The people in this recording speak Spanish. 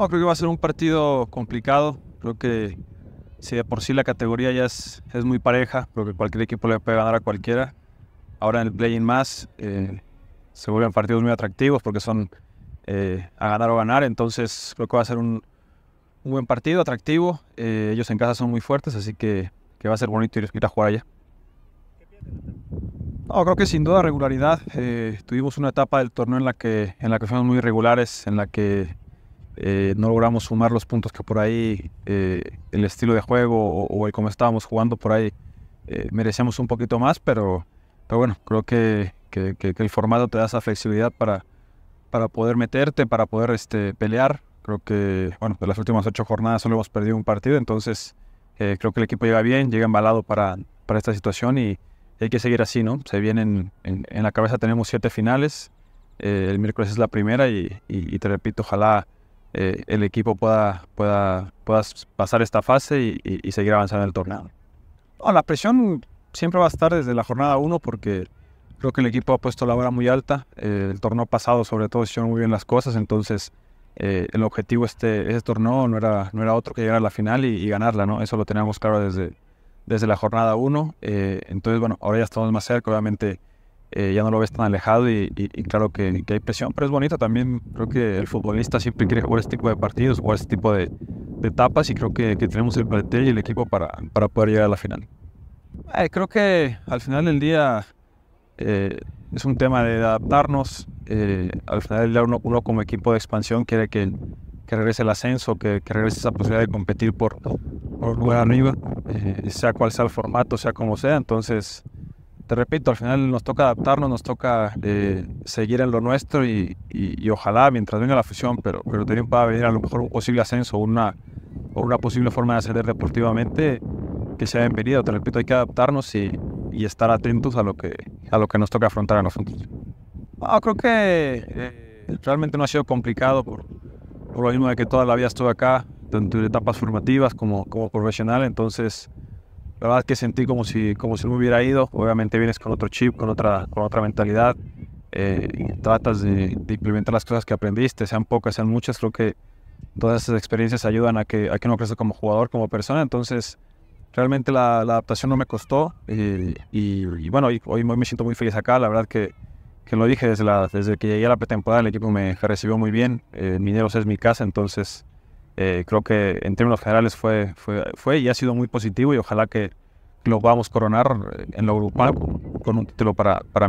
Oh, creo que va a ser un partido complicado. Creo que si de por sí la categoría ya es, muy pareja, creo que cualquier equipo le puede ganar a cualquiera. Ahora en el Playing in más eh, se vuelven partidos muy atractivos porque son eh, a ganar o ganar. Entonces creo que va a ser un, buen partido, atractivo. Eh, ellos en casa son muy fuertes, así que, va a ser bonito ir, a jugar allá. No, creo que sin duda regularidad. tuvimos una etapa del torneo en la que, en la que fuimos muy regulares en la que eh, no logramos sumar los puntos que por ahí eh, el estilo de juego o, el cómo estábamos jugando por ahí eh, merecíamos un poquito más, pero, pero bueno, creo que, el formato te da esa flexibilidad para, para poder meterte, para poder este, pelear. Creo que, bueno, de las últimas ocho jornadas solo hemos perdido un partido, entonces eh, creo que el equipo llega bien, llega embalado para, esta situación y, hay que seguir así, ¿no? Se vienen, en, la cabeza tenemos siete finales, el miércoles es la primera y te repito, ojalá eh, el equipo pueda, pueda, pueda, pasar esta fase y, seguir avanzando en el torneo. la presión siempre va a estar desde la jornada 1 porque creo que el equipo ha puesto la hora muy alta. Eh, el torneo pasado sobre todo hicieron muy bien las cosas, entonces eh, el objetivo este, este torneo no era, no era otro que llegar a la final y, ganarla, ¿no? Eso lo teníamos claro desde, desde la jornada 1. entonces, bueno, ahora ya estamos más cerca, obviamente eh, ya no lo ves tan alejado y, claro que, hay presión, pero es bonita también. Creo que el futbolista siempre quiere jugar este tipo de partidos, jugar este tipo de, etapas y creo que, tenemos el plantel y el equipo para, para poder llegar a la final. Eh, creo que al final del día eh, es un tema de adaptarnos. al final del uno, como equipo de expansión quiere que, regrese el ascenso, que, regrese esa posibilidad de competir por, por lugar arriba, sea cual sea el formato, sea como sea. Entonces te repito, al final nos toca adaptarnos, nos toca eh, seguir en lo nuestro y, y, ojalá mientras venga la fusión, pero, pero también pueda venir a lo mejor un posible ascenso o una, una posible forma de acceder deportivamente que sea bienvenido. Te repito, hay que adaptarnos y, y, estar atentos a lo, que, a lo que nos toca afrontar a nosotros. Ah creo que eh, realmente no ha sido complicado por, por lo mismo de que toda la vida estuve acá, tanto en etapas formativas como, como profesional, entonces... La verdad que sentí como si, como si me hubiera ido. Obviamente vienes con otro chip, con otra, con otra mentalidad. Eh, tratas de, implementar las cosas que aprendiste, sean pocas, sean muchas. Creo que todas esas experiencias ayudan a que, a que uno crezca como jugador, como persona. Entonces, realmente la, adaptación no me costó. Eh, y, bueno, hoy, me siento muy feliz acá. La verdad que, lo dije desde, la, desde que llegué a la pretemporada, el equipo me recibió muy bien. Eh, Mineros es mi casa, entonces eh, creo que en términos generales fue, fue, y ha sido muy positivo y ojalá que lo vamos coronar en lo grupal con un título para, para